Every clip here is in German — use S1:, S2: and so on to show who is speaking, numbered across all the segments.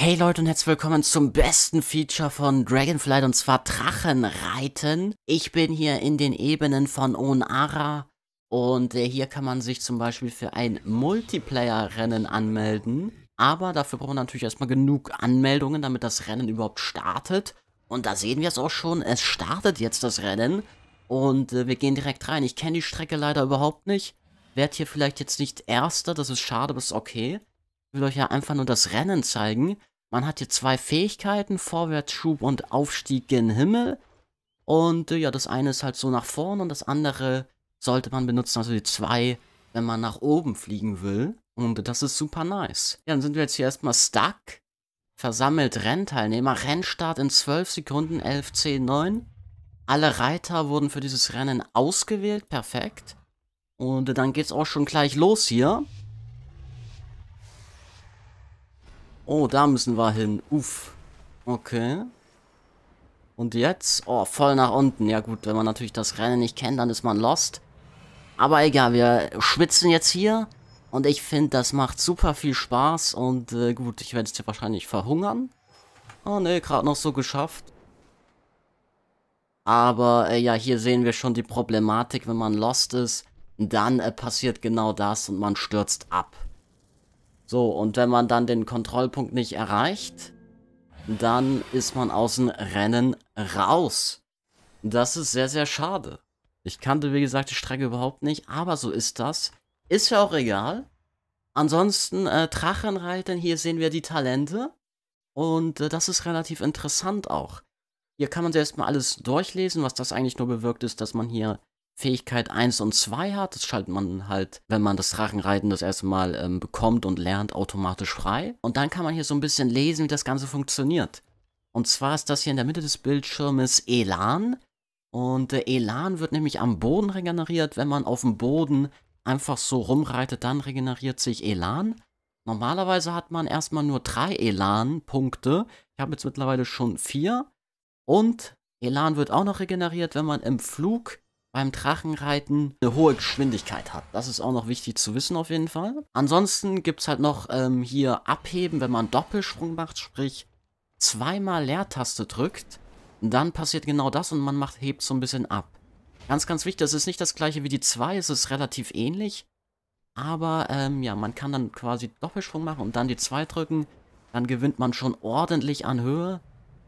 S1: Hey Leute und herzlich willkommen zum besten Feature von Dragonflight und zwar Drachenreiten. Ich bin hier in den Ebenen von Onara und äh, hier kann man sich zum Beispiel für ein Multiplayer-Rennen anmelden. Aber dafür brauchen wir natürlich erstmal genug Anmeldungen, damit das Rennen überhaupt startet. Und da sehen wir es auch schon, es startet jetzt das Rennen und äh, wir gehen direkt rein. Ich kenne die Strecke leider überhaupt nicht. Werd hier vielleicht jetzt nicht Erster, das ist schade, aber ist okay. Ich will euch ja einfach nur das Rennen zeigen. Man hat hier zwei Fähigkeiten, Vorwärtsschub und Aufstieg gen Himmel. Und äh, ja, das eine ist halt so nach vorne und das andere sollte man benutzen, also die zwei, wenn man nach oben fliegen will. Und äh, das ist super nice. Ja, dann sind wir jetzt hier erstmal stuck. Versammelt Rennteilnehmer, Rennstart in 12 Sekunden, 11, 10, 9. Alle Reiter wurden für dieses Rennen ausgewählt, perfekt. Und äh, dann geht's auch schon gleich los hier. Oh, da müssen wir hin. Uff. Okay. Und jetzt? Oh, voll nach unten. Ja gut, wenn man natürlich das Rennen nicht kennt, dann ist man lost. Aber egal, wir schwitzen jetzt hier. Und ich finde, das macht super viel Spaß. Und äh, gut, ich werde jetzt hier wahrscheinlich verhungern. Oh ne, gerade noch so geschafft. Aber äh, ja, hier sehen wir schon die Problematik, wenn man lost ist. Dann äh, passiert genau das und man stürzt ab. So, und wenn man dann den Kontrollpunkt nicht erreicht, dann ist man aus dem Rennen raus. Das ist sehr, sehr schade. Ich kannte, wie gesagt, die Strecke überhaupt nicht, aber so ist das. Ist ja auch egal. Ansonsten, äh, Drachenreiten, hier sehen wir die Talente. Und äh, das ist relativ interessant auch. Hier kann man sich erstmal alles durchlesen, was das eigentlich nur bewirkt ist, dass man hier Fähigkeit 1 und 2 hat. Das schaltet man halt, wenn man das Drachenreiten das erste Mal ähm, bekommt und lernt, automatisch frei. Und dann kann man hier so ein bisschen lesen, wie das Ganze funktioniert. Und zwar ist das hier in der Mitte des Bildschirmes Elan. Und äh, Elan wird nämlich am Boden regeneriert. Wenn man auf dem Boden einfach so rumreitet, dann regeneriert sich Elan. Normalerweise hat man erstmal nur drei Elan-Punkte. Ich habe jetzt mittlerweile schon vier. Und Elan wird auch noch regeneriert, wenn man im Flug beim Drachenreiten eine hohe Geschwindigkeit hat. Das ist auch noch wichtig zu wissen auf jeden Fall. Ansonsten gibt es halt noch ähm, hier Abheben, wenn man Doppelsprung macht, sprich zweimal Leertaste drückt, dann passiert genau das und man macht, hebt so ein bisschen ab. Ganz, ganz wichtig, das ist nicht das gleiche wie die 2, es ist relativ ähnlich. Aber ähm, ja, man kann dann quasi Doppelsprung machen und dann die 2 drücken. Dann gewinnt man schon ordentlich an Höhe.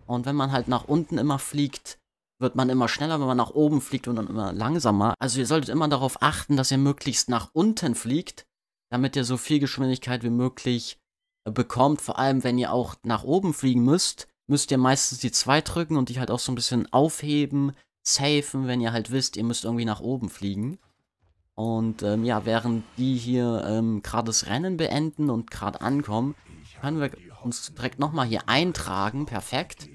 S1: Und wenn man halt nach unten immer fliegt, wird man immer schneller, wenn man nach oben fliegt und dann immer langsamer. Also ihr solltet immer darauf achten, dass ihr möglichst nach unten fliegt, damit ihr so viel Geschwindigkeit wie möglich äh, bekommt. Vor allem, wenn ihr auch nach oben fliegen müsst, müsst ihr meistens die 2 drücken und die halt auch so ein bisschen aufheben, safen, wenn ihr halt wisst, ihr müsst irgendwie nach oben fliegen. Und ähm, ja, während die hier ähm, gerade das Rennen beenden und gerade ankommen, können wir uns direkt nochmal hier eintragen. Perfekt.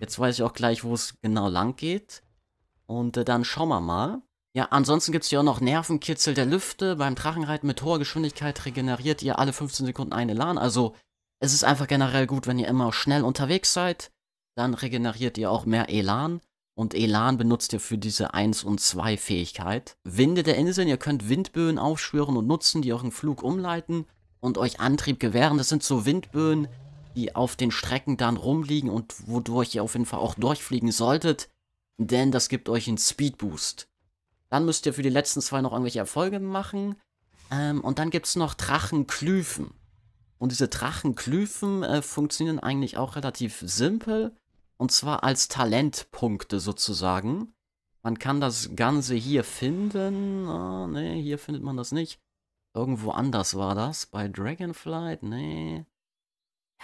S1: Jetzt weiß ich auch gleich, wo es genau lang geht. Und äh, dann schauen wir mal. Ja, ansonsten gibt es hier auch noch Nervenkitzel der Lüfte. Beim Drachenreiten mit hoher Geschwindigkeit regeneriert ihr alle 15 Sekunden einen Elan. Also es ist einfach generell gut, wenn ihr immer schnell unterwegs seid. Dann regeneriert ihr auch mehr Elan. Und Elan benutzt ihr für diese 1 und 2 Fähigkeit. Winde der Inseln, ihr könnt Windböen aufschwören und nutzen, die euren Flug umleiten und euch Antrieb gewähren. Das sind so Windböen, die auf den Strecken dann rumliegen und wodurch ihr auf jeden Fall auch durchfliegen solltet, denn das gibt euch einen Speedboost. Dann müsst ihr für die letzten zwei noch irgendwelche Erfolge machen. Ähm, und dann gibt es noch Drachenklüfen. Und diese Drachenklüfen äh, funktionieren eigentlich auch relativ simpel. Und zwar als Talentpunkte sozusagen. Man kann das Ganze hier finden. Oh, ne, hier findet man das nicht. Irgendwo anders war das. Bei Dragonflight? Nee.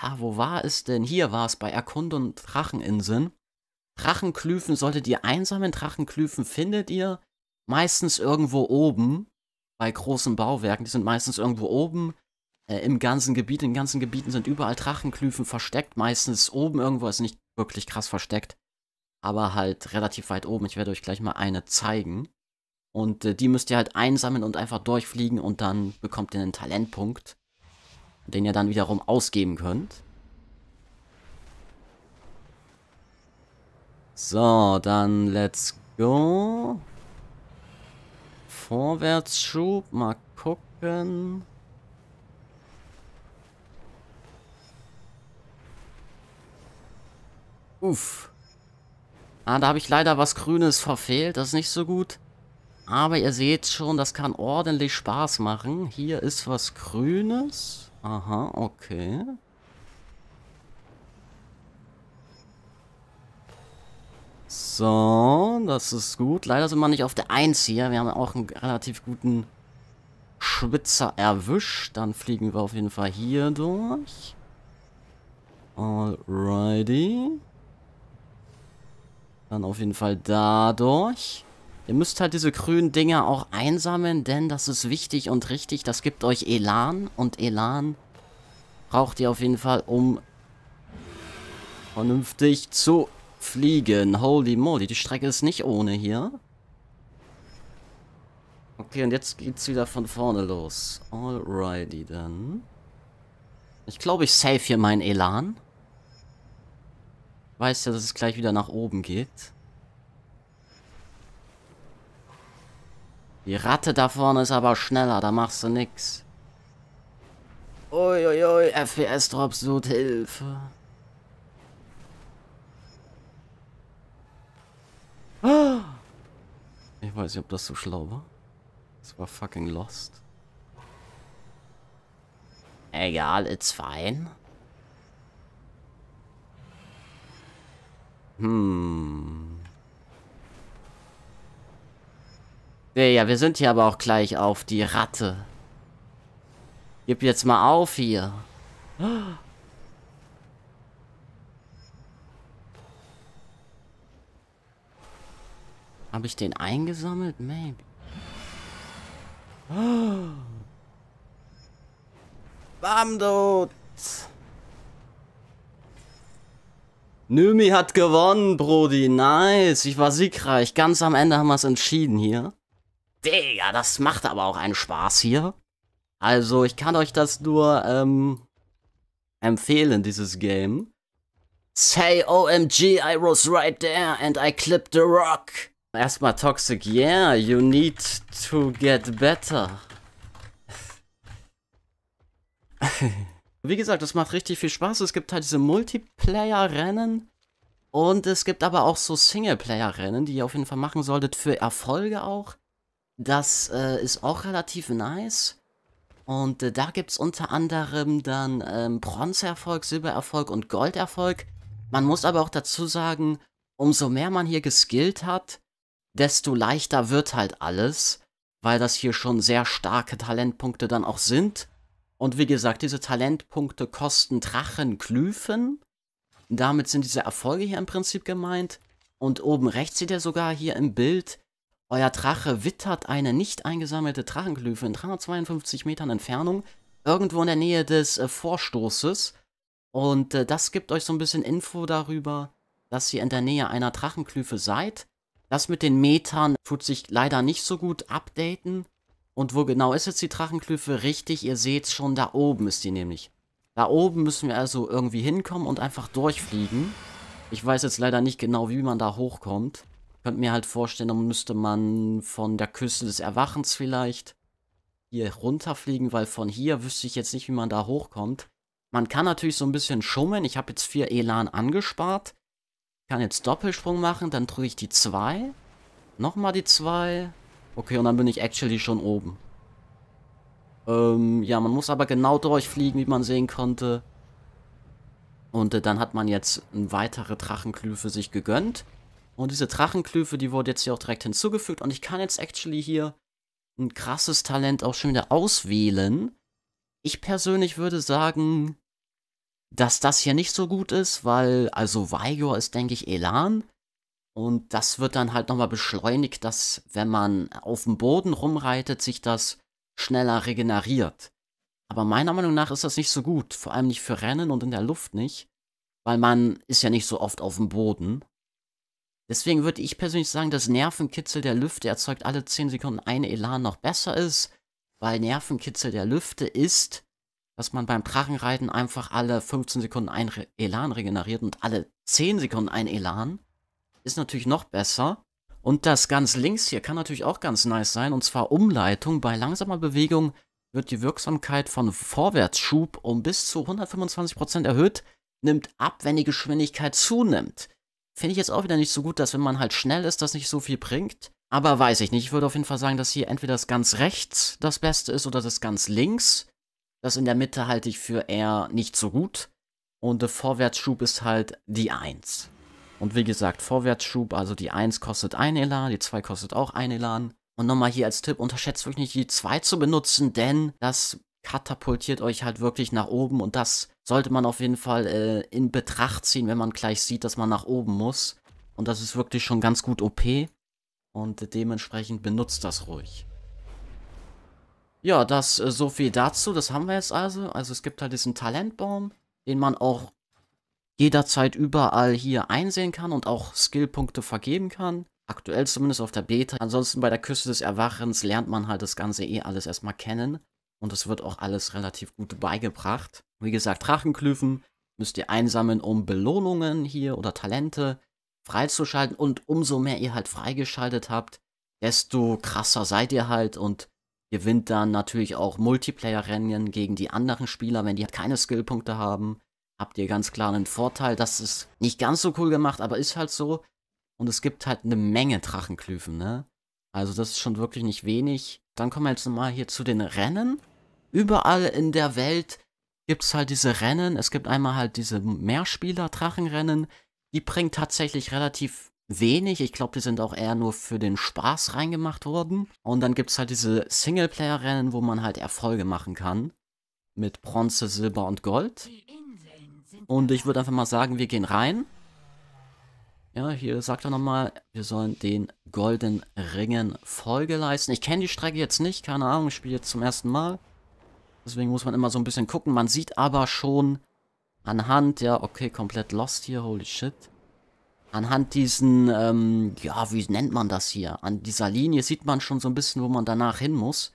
S1: Ja, wo war es denn? Hier war es bei Erkundung Dracheninseln. Drachenklüfen solltet ihr einsammeln. Drachenklüfen findet ihr meistens irgendwo oben. Bei großen Bauwerken. Die sind meistens irgendwo oben. Äh, Im ganzen Gebiet. In ganzen Gebieten sind überall Drachenklüfen versteckt. Meistens oben irgendwo. Also nicht wirklich krass versteckt. Aber halt relativ weit oben. Ich werde euch gleich mal eine zeigen. Und äh, die müsst ihr halt einsammeln und einfach durchfliegen. Und dann bekommt ihr einen Talentpunkt den ihr dann wiederum ausgeben könnt. So, dann let's go. Vorwärtsschub, mal gucken. Uff. Ah, da habe ich leider was Grünes verfehlt, das ist nicht so gut. Aber ihr seht schon, das kann ordentlich Spaß machen. Hier ist was Grünes. Aha, okay. So, das ist gut. Leider sind wir nicht auf der 1 hier. Wir haben auch einen relativ guten Schwitzer erwischt. Dann fliegen wir auf jeden Fall hier durch. Alrighty. Dann auf jeden Fall dadurch. Ihr müsst halt diese grünen Dinger auch einsammeln, denn das ist wichtig und richtig. Das gibt euch Elan und Elan braucht ihr auf jeden Fall, um vernünftig zu fliegen. Holy moly, die Strecke ist nicht ohne hier. Okay, und jetzt geht's wieder von vorne los. Alrighty dann. Ich glaube, ich save hier meinen Elan. Ich weiß ja, dass es gleich wieder nach oben geht. Die Ratte da vorne ist aber schneller, da machst du nix. Uiuiui, FPS-Drops sucht Hilfe. Ich weiß nicht, ob das so schlau war. Das war fucking lost. Egal, it's fine. Hmm. Ja, wir sind hier aber auch gleich auf die Ratte. Gib jetzt mal auf hier. Habe ich den eingesammelt? Maybe. Oh. Bamdot! Nümi hat gewonnen, Brody. Nice. Ich war siegreich. Ganz am Ende haben wir es entschieden hier. Digga, das macht aber auch einen Spaß hier. Also, ich kann euch das nur ähm, empfehlen, dieses Game. Say OMG, I was right there and I clipped the rock. Erstmal Toxic, yeah, you need to get better. Wie gesagt, das macht richtig viel Spaß. Es gibt halt diese Multiplayer-Rennen. Und es gibt aber auch so Singleplayer-Rennen, die ihr auf jeden Fall machen solltet für Erfolge auch. Das äh, ist auch relativ nice. Und äh, da gibt es unter anderem dann ähm, Bronzeerfolg, Silbererfolg und Golderfolg. Man muss aber auch dazu sagen, umso mehr man hier geskillt hat, desto leichter wird halt alles, weil das hier schon sehr starke Talentpunkte dann auch sind. Und wie gesagt, diese Talentpunkte kosten Drachenklüfen. Damit sind diese Erfolge hier im Prinzip gemeint. Und oben rechts seht ihr sogar hier im Bild, euer Drache wittert eine nicht eingesammelte Drachenklüfe in 352 Metern Entfernung, irgendwo in der Nähe des äh, Vorstoßes. Und äh, das gibt euch so ein bisschen Info darüber, dass ihr in der Nähe einer Drachenklüfe seid. Das mit den Metern tut sich leider nicht so gut updaten. Und wo genau ist jetzt die Drachenklüfe? Richtig, ihr seht schon, da oben ist die nämlich. Da oben müssen wir also irgendwie hinkommen und einfach durchfliegen. Ich weiß jetzt leider nicht genau, wie man da hochkommt könnte mir halt vorstellen, dann müsste man von der Küste des Erwachens vielleicht hier runterfliegen, weil von hier wüsste ich jetzt nicht, wie man da hochkommt. Man kann natürlich so ein bisschen schummeln. Ich habe jetzt vier Elan angespart. kann jetzt Doppelsprung machen, dann drücke ich die zwei. Nochmal die zwei. Okay, und dann bin ich actually schon oben. Ähm, ja, man muss aber genau durchfliegen, wie man sehen konnte. Und äh, dann hat man jetzt eine weitere Drachenklüfe sich gegönnt. Und diese Drachenklüfe, die wurde jetzt hier auch direkt hinzugefügt. Und ich kann jetzt actually hier ein krasses Talent auch schon wieder auswählen. Ich persönlich würde sagen, dass das hier nicht so gut ist, weil also Vigor ist, denke ich, Elan. Und das wird dann halt nochmal beschleunigt, dass wenn man auf dem Boden rumreitet, sich das schneller regeneriert. Aber meiner Meinung nach ist das nicht so gut, vor allem nicht für Rennen und in der Luft nicht, weil man ist ja nicht so oft auf dem Boden. Deswegen würde ich persönlich sagen, dass Nervenkitzel der Lüfte erzeugt alle 10 Sekunden ein Elan noch besser ist, weil Nervenkitzel der Lüfte ist, dass man beim Drachenreiten einfach alle 15 Sekunden ein Re Elan regeneriert und alle 10 Sekunden ein Elan. Ist natürlich noch besser. Und das ganz links hier kann natürlich auch ganz nice sein, und zwar Umleitung. Bei langsamer Bewegung wird die Wirksamkeit von Vorwärtsschub um bis zu 125% erhöht, nimmt ab, wenn die Geschwindigkeit zunimmt. Finde ich jetzt auch wieder nicht so gut, dass wenn man halt schnell ist, das nicht so viel bringt. Aber weiß ich nicht. Ich würde auf jeden Fall sagen, dass hier entweder das ganz rechts das Beste ist oder das ganz links. Das in der Mitte halte ich für eher nicht so gut. Und der Vorwärtsschub ist halt die 1. Und wie gesagt, Vorwärtsschub, also die 1 kostet 1 Elan, die 2 kostet auch 1 Elan. Und nochmal hier als Tipp, unterschätzt wirklich nicht die 2 zu benutzen, denn das katapultiert euch halt wirklich nach oben und das sollte man auf jeden Fall äh, in Betracht ziehen, wenn man gleich sieht, dass man nach oben muss. Und das ist wirklich schon ganz gut OP. Und dementsprechend benutzt das ruhig. Ja, das äh, so viel dazu. Das haben wir jetzt also. Also es gibt halt diesen Talentbaum, den man auch jederzeit überall hier einsehen kann und auch Skillpunkte vergeben kann. Aktuell zumindest auf der Beta. Ansonsten bei der Küste des Erwachens lernt man halt das Ganze eh alles erstmal kennen. Und es wird auch alles relativ gut beigebracht. Wie gesagt, Drachenklüfen müsst ihr einsammeln, um Belohnungen hier oder Talente freizuschalten. Und umso mehr ihr halt freigeschaltet habt, desto krasser seid ihr halt und gewinnt dann natürlich auch Multiplayer-Rennen gegen die anderen Spieler, wenn die halt keine Skillpunkte haben. Habt ihr ganz klar einen Vorteil. Das ist nicht ganz so cool gemacht, aber ist halt so. Und es gibt halt eine Menge Drachenklüfen, ne? Also das ist schon wirklich nicht wenig. Dann kommen wir jetzt mal hier zu den Rennen. Überall in der Welt gibt es halt diese Rennen. Es gibt einmal halt diese Mehrspieler-Drachenrennen. Die bringen tatsächlich relativ wenig. Ich glaube, die sind auch eher nur für den Spaß reingemacht worden. Und dann gibt es halt diese Singleplayer-Rennen, wo man halt Erfolge machen kann. Mit Bronze, Silber und Gold. Und ich würde einfach mal sagen, wir gehen rein. Ja, hier sagt er nochmal, wir sollen den Golden Ringen Folge leisten. Ich kenne die Strecke jetzt nicht, keine Ahnung, ich spiele jetzt zum ersten Mal. Deswegen muss man immer so ein bisschen gucken. Man sieht aber schon anhand, ja, okay, komplett lost hier, holy shit. Anhand diesen, ähm, ja, wie nennt man das hier? An dieser Linie sieht man schon so ein bisschen, wo man danach hin muss.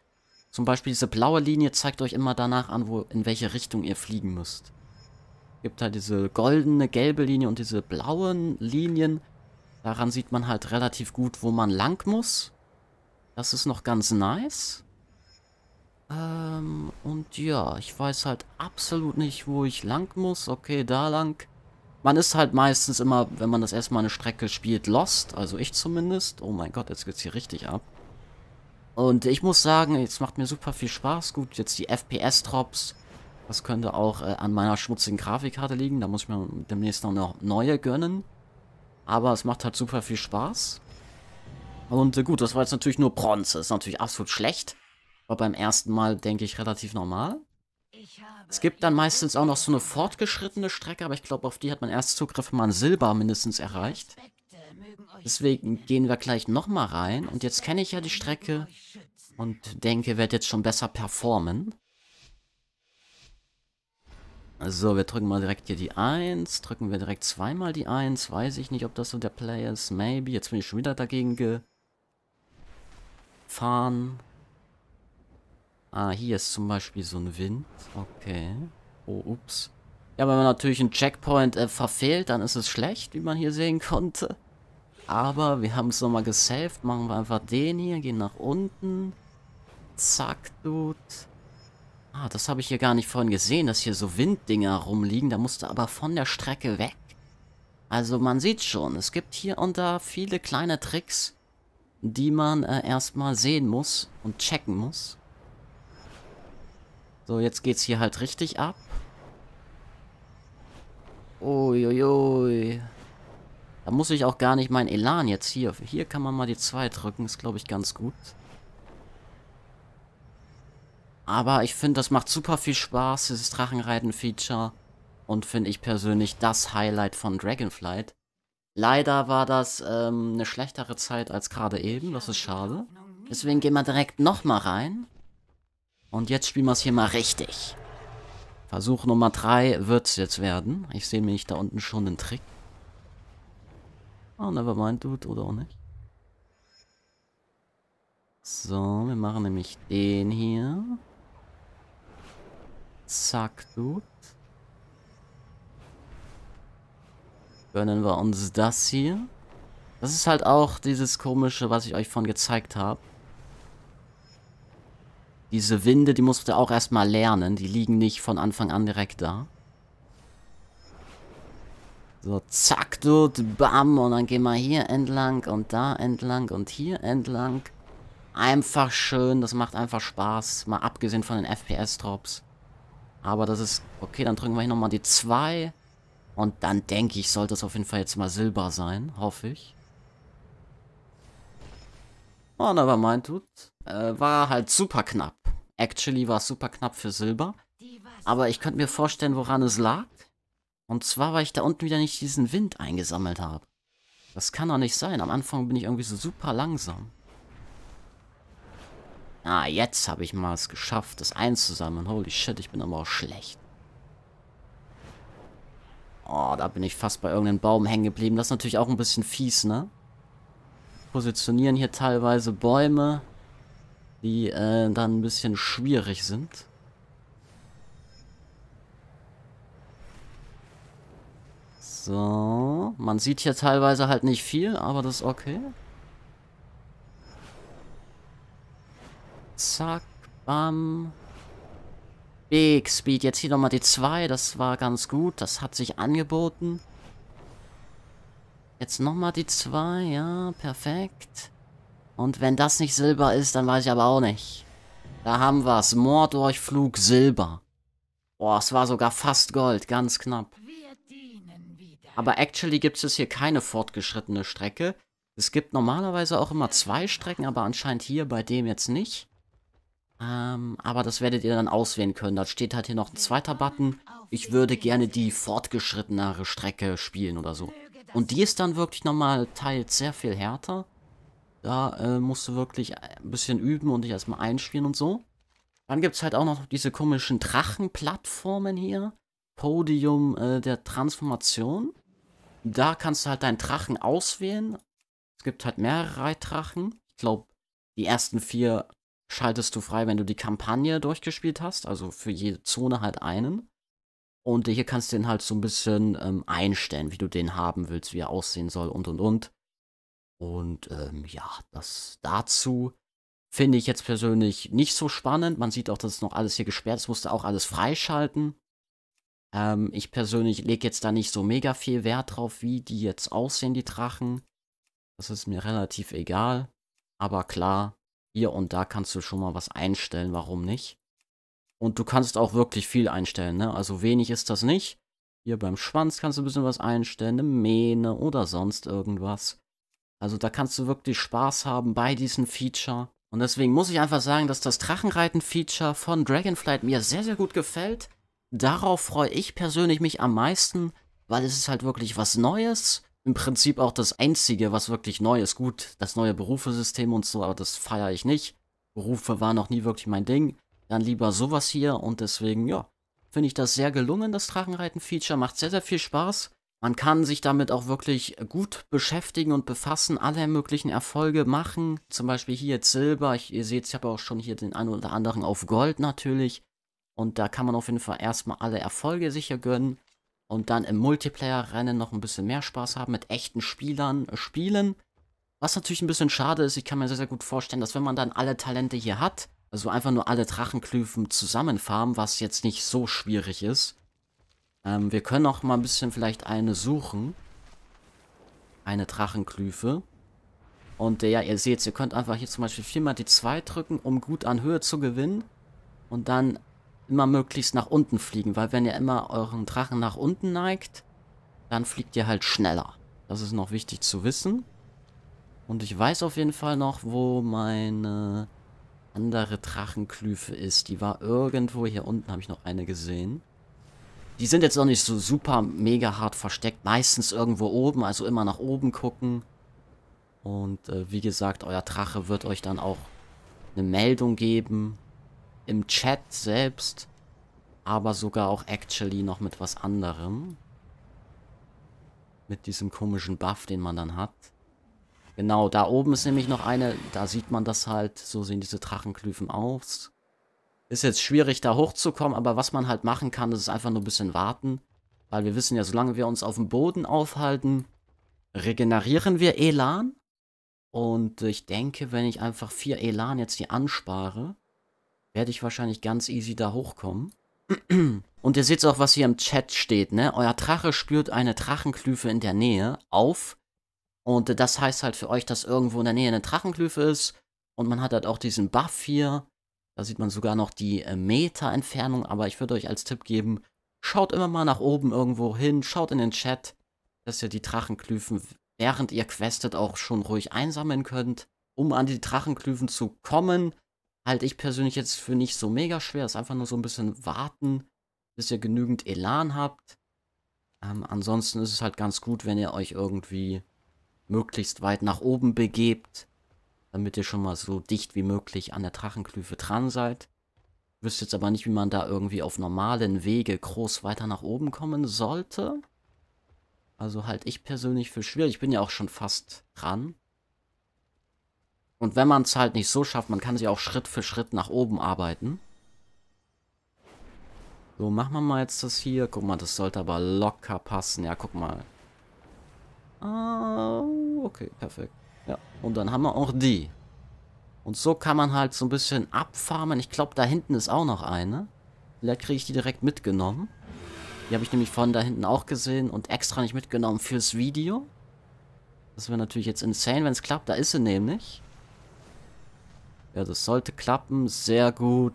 S1: Zum Beispiel diese blaue Linie zeigt euch immer danach an, wo, in welche Richtung ihr fliegen müsst. Gibt halt diese goldene, gelbe Linie und diese blauen Linien. Daran sieht man halt relativ gut, wo man lang muss. Das ist noch ganz nice. Ähm, und ja, ich weiß halt absolut nicht, wo ich lang muss. Okay, da lang. Man ist halt meistens immer, wenn man das erstmal eine Strecke spielt, lost. Also ich zumindest. Oh mein Gott, jetzt geht's hier richtig ab. Und ich muss sagen, jetzt macht mir super viel Spaß. Gut, jetzt die FPS-Drops. Das könnte auch äh, an meiner schmutzigen Grafikkarte liegen. Da muss ich mir demnächst noch eine neue gönnen. Aber es macht halt super viel Spaß. Und äh, gut, das war jetzt natürlich nur Bronze. Ist natürlich absolut schlecht war beim ersten Mal, denke ich, relativ normal. Es gibt dann meistens auch noch so eine fortgeschrittene Strecke, aber ich glaube, auf die hat man erst Zugriff, wenn man Silber mindestens erreicht. Äh, Deswegen gehen wir gleich nochmal rein. Und jetzt kenne ich ja die Strecke und denke, werde jetzt schon besser performen. So, wir drücken mal direkt hier die 1. Drücken wir direkt zweimal die 1. Weiß ich nicht, ob das so der Play ist. Maybe. Jetzt bin ich schon wieder dagegen gefahren. Ah, hier ist zum Beispiel so ein Wind. Okay. Oh, ups. Ja, wenn man natürlich einen Checkpoint äh, verfehlt, dann ist es schlecht, wie man hier sehen konnte. Aber wir haben es nochmal gesaved. Machen wir einfach den hier, gehen nach unten. Zack, Dude. Ah, das habe ich hier gar nicht vorhin gesehen, dass hier so Winddinger rumliegen. Da musste aber von der Strecke weg. Also man sieht schon, es gibt hier und da viele kleine Tricks, die man äh, erstmal sehen muss und checken muss. So, jetzt geht's hier halt richtig ab. Uiuiui. Da muss ich auch gar nicht meinen Elan jetzt hier. Hier kann man mal die 2 drücken. Ist, glaube ich, ganz gut. Aber ich finde, das macht super viel Spaß, dieses Drachenreiten-Feature. Und finde ich persönlich das Highlight von Dragonflight. Leider war das ähm, eine schlechtere Zeit als gerade eben. Das ist schade. Deswegen gehen wir direkt nochmal rein. Und jetzt spielen wir es hier mal richtig. Versuch Nummer 3 wird es jetzt werden. Ich sehe mich da unten schon einen Trick. Oh, ah, never mind, Dude, oder auch nicht. So, wir machen nämlich den hier. Zack, Dude. Gönnen wir uns das hier. Das ist halt auch dieses komische, was ich euch von gezeigt habe. Diese Winde, die musst du auch erstmal lernen. Die liegen nicht von Anfang an direkt da. So, zack, dude, bam. Und dann gehen wir hier entlang und da entlang und hier entlang. Einfach schön, das macht einfach Spaß. Mal abgesehen von den FPS-Drops. Aber das ist... Okay, dann drücken wir hier nochmal die 2. Und dann denke ich, sollte es auf jeden Fall jetzt mal Silber sein. Hoffe ich. Oh, nevermind, tut. Äh, war halt super knapp. Actually war es super knapp für Silber. Aber ich könnte mir vorstellen, woran es lag. Und zwar, weil ich da unten wieder nicht diesen Wind eingesammelt habe. Das kann doch nicht sein. Am Anfang bin ich irgendwie so super langsam. Ah, jetzt habe ich mal es geschafft, das einzusammeln. Holy shit, ich bin aber auch schlecht. Oh, da bin ich fast bei irgendeinem Baum hängen geblieben. Das ist natürlich auch ein bisschen fies, ne? Positionieren hier teilweise Bäume die äh, dann ein bisschen schwierig sind. So, man sieht hier teilweise halt nicht viel, aber das ist okay. Zack, bam. Big Speed, jetzt hier nochmal die 2, das war ganz gut, das hat sich angeboten. Jetzt nochmal die 2, ja, perfekt. Und wenn das nicht Silber ist, dann weiß ich aber auch nicht. Da haben wir es. Morddurchflug Silber. Boah, es war sogar fast Gold, ganz knapp. Aber actually gibt es hier keine fortgeschrittene Strecke. Es gibt normalerweise auch immer zwei Strecken, aber anscheinend hier bei dem jetzt nicht. Ähm, aber das werdet ihr dann auswählen können. Da steht halt hier noch ein zweiter Button. Ich würde gerne die fortgeschrittenere Strecke spielen oder so. Und die ist dann wirklich nochmal teils sehr viel härter. Da äh, musst du wirklich ein bisschen üben und dich erstmal einspielen und so. Dann gibt es halt auch noch diese komischen Drachenplattformen hier. Podium äh, der Transformation. Da kannst du halt deinen Drachen auswählen. Es gibt halt mehrere Reitdrachen. Ich glaube, die ersten vier schaltest du frei, wenn du die Kampagne durchgespielt hast. Also für jede Zone halt einen. Und hier kannst du den halt so ein bisschen ähm, einstellen, wie du den haben willst, wie er aussehen soll und und und. Und ähm, ja, das dazu finde ich jetzt persönlich nicht so spannend. Man sieht auch, dass es noch alles hier gesperrt ist, musste auch alles freischalten. Ähm, ich persönlich lege jetzt da nicht so mega viel Wert drauf, wie die jetzt aussehen, die Drachen. Das ist mir relativ egal. Aber klar, hier und da kannst du schon mal was einstellen, warum nicht? Und du kannst auch wirklich viel einstellen, ne? Also wenig ist das nicht. Hier beim Schwanz kannst du ein bisschen was einstellen, eine Mähne oder sonst irgendwas. Also da kannst du wirklich Spaß haben bei diesem Feature. Und deswegen muss ich einfach sagen, dass das Drachenreiten-Feature von Dragonflight mir sehr, sehr gut gefällt. Darauf freue ich persönlich mich am meisten, weil es ist halt wirklich was Neues. Im Prinzip auch das Einzige, was wirklich neu ist. Gut, das neue Berufesystem und so, aber das feiere ich nicht. Berufe war noch nie wirklich mein Ding. Dann lieber sowas hier und deswegen, ja, finde ich das sehr gelungen, das Drachenreiten-Feature. Macht sehr, sehr viel Spaß. Man kann sich damit auch wirklich gut beschäftigen und befassen, alle möglichen Erfolge machen. Zum Beispiel hier jetzt Silber. Ich, ihr seht, ich habe auch schon hier den einen oder anderen auf Gold natürlich. Und da kann man auf jeden Fall erstmal alle Erfolge sicher gönnen. Und dann im Multiplayer-Rennen noch ein bisschen mehr Spaß haben, mit echten Spielern äh, spielen. Was natürlich ein bisschen schade ist, ich kann mir sehr, sehr gut vorstellen, dass wenn man dann alle Talente hier hat, also einfach nur alle Drachenklüfen zusammenfarmen, was jetzt nicht so schwierig ist, ähm, wir können auch mal ein bisschen vielleicht eine suchen. Eine Drachenklüfe. Und ja, ihr seht, ihr könnt einfach hier zum Beispiel viermal die 2 drücken, um gut an Höhe zu gewinnen. Und dann immer möglichst nach unten fliegen, weil wenn ihr immer euren Drachen nach unten neigt, dann fliegt ihr halt schneller. Das ist noch wichtig zu wissen. Und ich weiß auf jeden Fall noch, wo meine andere Drachenklüfe ist. Die war irgendwo hier unten, habe ich noch eine gesehen. Die sind jetzt noch nicht so super mega hart versteckt. Meistens irgendwo oben, also immer nach oben gucken. Und äh, wie gesagt, euer Drache wird euch dann auch eine Meldung geben. Im Chat selbst. Aber sogar auch actually noch mit was anderem. Mit diesem komischen Buff, den man dann hat. Genau, da oben ist nämlich noch eine, da sieht man das halt, so sehen diese Drachenklüfen aus. Ist jetzt schwierig, da hochzukommen, aber was man halt machen kann, ist einfach nur ein bisschen warten. Weil wir wissen ja, solange wir uns auf dem Boden aufhalten, regenerieren wir Elan. Und ich denke, wenn ich einfach vier Elan jetzt hier anspare, werde ich wahrscheinlich ganz easy da hochkommen. Und ihr seht auch, was hier im Chat steht, ne? Euer Drache spürt eine Drachenklüfe in der Nähe auf. Und das heißt halt für euch, dass irgendwo in der Nähe eine Drachenklüfe ist. Und man hat halt auch diesen Buff hier. Da sieht man sogar noch die äh, entfernung aber ich würde euch als Tipp geben, schaut immer mal nach oben irgendwo hin, schaut in den Chat, dass ihr die Drachenklüfen, während ihr questet, auch schon ruhig einsammeln könnt. Um an die Drachenklüfen zu kommen, halte ich persönlich jetzt für nicht so mega schwer. Ist einfach nur so ein bisschen warten, bis ihr genügend Elan habt. Ähm, ansonsten ist es halt ganz gut, wenn ihr euch irgendwie möglichst weit nach oben begebt damit ihr schon mal so dicht wie möglich an der Drachenklüfe dran seid. Wisst jetzt aber nicht, wie man da irgendwie auf normalen Wege groß weiter nach oben kommen sollte. Also halt ich persönlich für schwierig. Ich bin ja auch schon fast dran. Und wenn man es halt nicht so schafft, man kann sich auch Schritt für Schritt nach oben arbeiten. So, machen wir mal jetzt das hier. Guck mal, das sollte aber locker passen. Ja, guck mal. Ah, okay, perfekt. Ja, und dann haben wir auch die. Und so kann man halt so ein bisschen abfarmen. Ich glaube, da hinten ist auch noch eine. Vielleicht kriege ich die direkt mitgenommen. Die habe ich nämlich von da hinten auch gesehen und extra nicht mitgenommen fürs Video. Das wäre natürlich jetzt insane, wenn es klappt. Da ist sie nämlich. Ja, das sollte klappen. Sehr gut.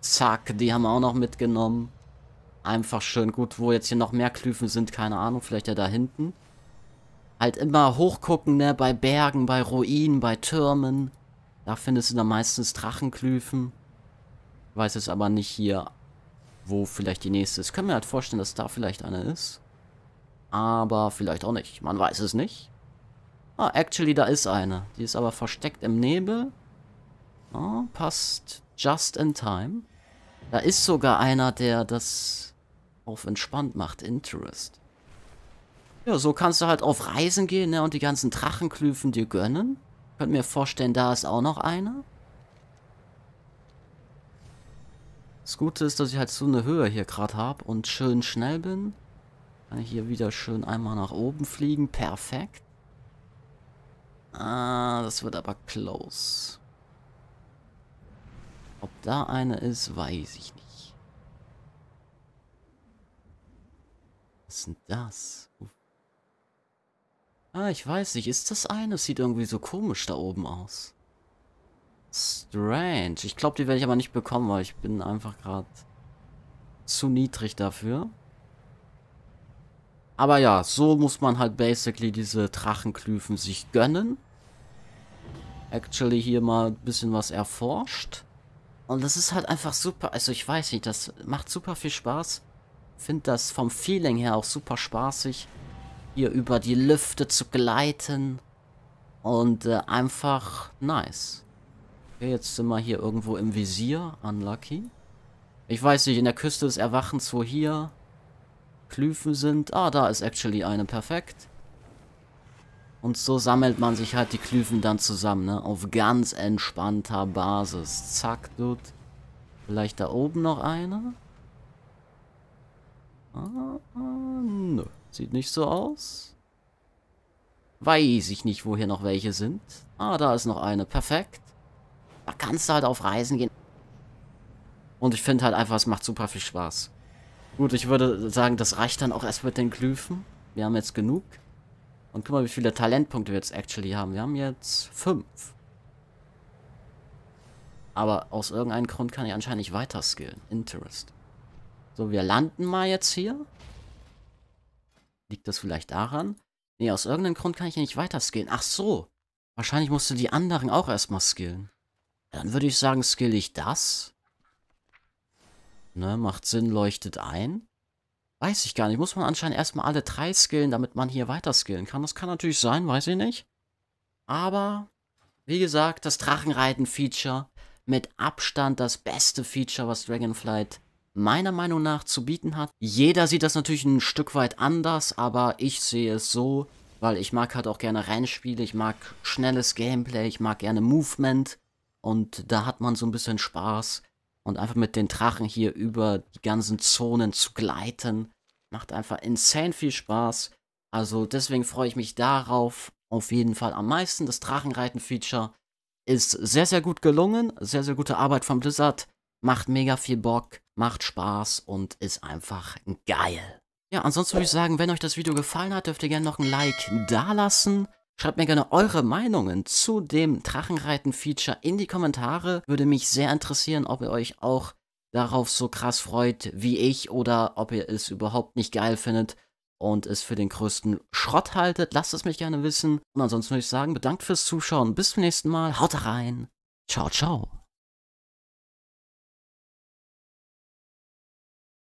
S1: Zack, die haben wir auch noch mitgenommen. Einfach schön gut, wo jetzt hier noch mehr Klüfen sind, keine Ahnung, vielleicht ja da hinten halt immer hochgucken, ne? Bei Bergen, bei Ruinen, bei Türmen. Da findest du dann meistens Drachenklüfen. weiß es aber nicht hier, wo vielleicht die nächste ist. Können wir halt vorstellen, dass da vielleicht eine ist. Aber vielleicht auch nicht. Man weiß es nicht. Ah, actually, da ist eine. Die ist aber versteckt im Nebel. Ah, passt just in time. Da ist sogar einer, der das auf entspannt macht. Interest. Ja, so kannst du halt auf Reisen gehen, ne? Und die ganzen Drachenklüfen dir gönnen. Könnt mir vorstellen, da ist auch noch einer. Das Gute ist, dass ich halt so eine Höhe hier gerade habe und schön schnell bin. Kann ich hier wieder schön einmal nach oben fliegen. Perfekt. Ah, das wird aber close. Ob da eine ist, weiß ich nicht. Was ist denn das? Uff. Ah, ich weiß nicht. Ist das eine? Es sieht irgendwie so komisch da oben aus. Strange. Ich glaube, die werde ich aber nicht bekommen, weil ich bin einfach gerade zu niedrig dafür. Aber ja, so muss man halt basically diese Drachenklüfen sich gönnen. Actually hier mal ein bisschen was erforscht. Und das ist halt einfach super. Also ich weiß nicht, das macht super viel Spaß. Finde das vom Feeling her auch super spaßig hier über die Lüfte zu gleiten. Und äh, einfach nice. Okay, jetzt sind wir hier irgendwo im Visier. Unlucky. Ich weiß nicht, in der Küste des Erwachens, wo hier Klüfen sind. Ah, da ist actually eine. Perfekt. Und so sammelt man sich halt die Klüfen dann zusammen, ne? Auf ganz entspannter Basis. Zack, dude. Vielleicht da oben noch eine? Ah, ah nö. Sieht nicht so aus. Weiß ich nicht, wo hier noch welche sind. Ah, da ist noch eine. Perfekt. Da kannst du halt auf Reisen gehen. Und ich finde halt einfach, es macht super viel Spaß. Gut, ich würde sagen, das reicht dann auch erst mit den Glyphen. Wir haben jetzt genug. Und guck mal, wie viele Talentpunkte wir jetzt actually haben. Wir haben jetzt fünf. Aber aus irgendeinem Grund kann ich anscheinend nicht weiter skillen. Interest. So, wir landen mal jetzt hier. Liegt das vielleicht daran? Nee, aus irgendeinem Grund kann ich ja nicht weiter skillen. Ach so. Wahrscheinlich musst du die anderen auch erstmal skillen. Dann würde ich sagen, skill ich das. Ne, macht Sinn, leuchtet ein. Weiß ich gar nicht. Muss man anscheinend erstmal alle drei skillen, damit man hier weiter skillen kann. Das kann natürlich sein, weiß ich nicht. Aber, wie gesagt, das Drachenreiten-Feature mit Abstand das beste Feature, was Dragonflight meiner Meinung nach zu bieten hat. Jeder sieht das natürlich ein Stück weit anders, aber ich sehe es so, weil ich mag halt auch gerne Rennspiele, ich mag schnelles Gameplay, ich mag gerne Movement und da hat man so ein bisschen Spaß und einfach mit den Drachen hier über die ganzen Zonen zu gleiten, macht einfach insane viel Spaß. Also deswegen freue ich mich darauf auf jeden Fall am meisten. Das Drachenreiten-Feature ist sehr, sehr gut gelungen, sehr, sehr gute Arbeit von Blizzard, macht mega viel Bock macht Spaß und ist einfach geil. Ja, ansonsten würde ich sagen, wenn euch das Video gefallen hat, dürft ihr gerne noch ein Like dalassen. Schreibt mir gerne eure Meinungen zu dem Drachenreiten-Feature in die Kommentare. Würde mich sehr interessieren, ob ihr euch auch darauf so krass freut wie ich oder ob ihr es überhaupt nicht geil findet und es für den größten Schrott haltet. Lasst es mich gerne wissen. Und ansonsten würde ich sagen, bedankt fürs Zuschauen. Bis zum nächsten Mal. Haut rein. Ciao, ciao.